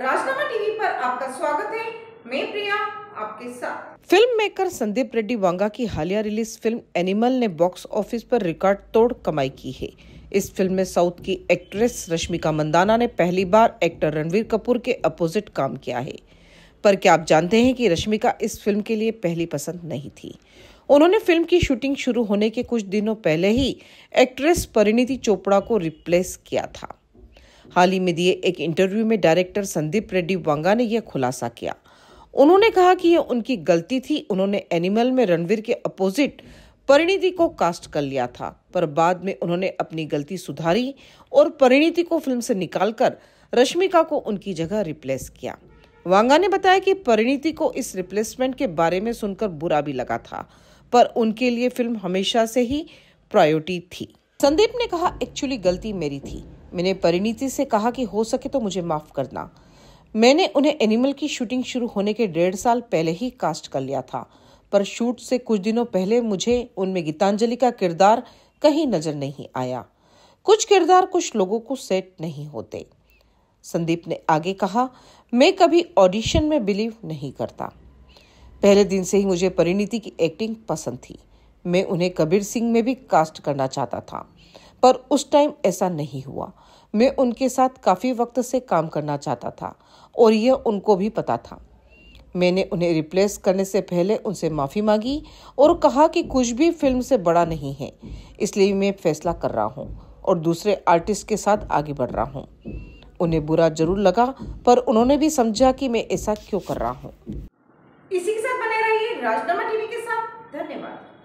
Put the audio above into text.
राजनामा TV पर आपका स्वागत है मैं प्रिया आपके साथ फिल्म मेकर संदीप रेड्डी वांगा की हालिया रिलीज फिल्म एनिमल ने बॉक्स ऑफिस पर रिकॉर्ड तोड़ कमाई की है इस फिल्म में साउथ की एक्ट्रेस रश्मिका मंदाना ने पहली बार एक्टर रणवीर कपूर के अपोजिट काम किया है पर क्या आप जानते हैं कि रश्मिका इस फिल्म के लिए पहली पसंद नहीं थी उन्होंने फिल्म की शूटिंग शुरू होने के कुछ दिनों पहले ही एक्ट्रेस परिणीति चोपड़ा को रिप्लेस किया था हाल ही में दिए एक इंटरव्यू में डायरेक्टर संदीप रेड्डी वांगा ने यह खुलासा किया उन्होंने कहा कि यह उनकी गलती थी उन्होंने एनिमल में रणवीर के अपोजिट परिणीति को कास्ट कर लिया था पर बाद में उन्होंने अपनी गलती सुधारी और परिणीति को फिल्म से निकालकर रश्मिका को उनकी जगह रिप्लेस किया वांगा ने बताया कि परिणीति को इस रिप्लेसमेंट के बारे में सुनकर बुरा भी लगा था पर उनके लिए फिल्म हमेशा से ही प्रायोरिटी थी संदीप ने कहा एक्चुअली गलती मेरी थी मैंने परिणीति से कहा कि हो सके तो मुझे माफ़ करना मैंने उन्हें एनिमल की शूटिंग शुरू होने के डेढ़ साल पहले ही कास्ट कर लिया था पर शूट से कुछ दिनों पहले मुझे उनमें गीतांजलि का किरदार कहीं नजर नहीं आया कुछ किरदार कुछ लोगों को सेट नहीं होते संदीप ने आगे कहा मैं कभी ऑडिशन में बिलीव नहीं करता पहले दिन से ही मुझे परिणीति की एक्टिंग पसंद थी मैं उन्हें कबीर सिंह में भी कास्ट करना चाहता था पर उस टाइम ऐसा नहीं हुआ मैं उनके साथ काफ़ी वक्त से काम करना चाहता था और यह उनको भी पता था मैंने उन्हें रिप्लेस करने से पहले उनसे माफ़ी मांगी और कहा कि कुछ भी फिल्म से बड़ा नहीं है इसलिए मैं फैसला कर रहा हूँ और दूसरे आर्टिस्ट के साथ आगे बढ़ रहा हूँ उन्हें बुरा जरूर लगा पर उन्होंने भी समझा कि मैं ऐसा क्यों कर रहा हूँ इसी के साथ बने रहिए राजनामा टीवी के साथ धन्यवाद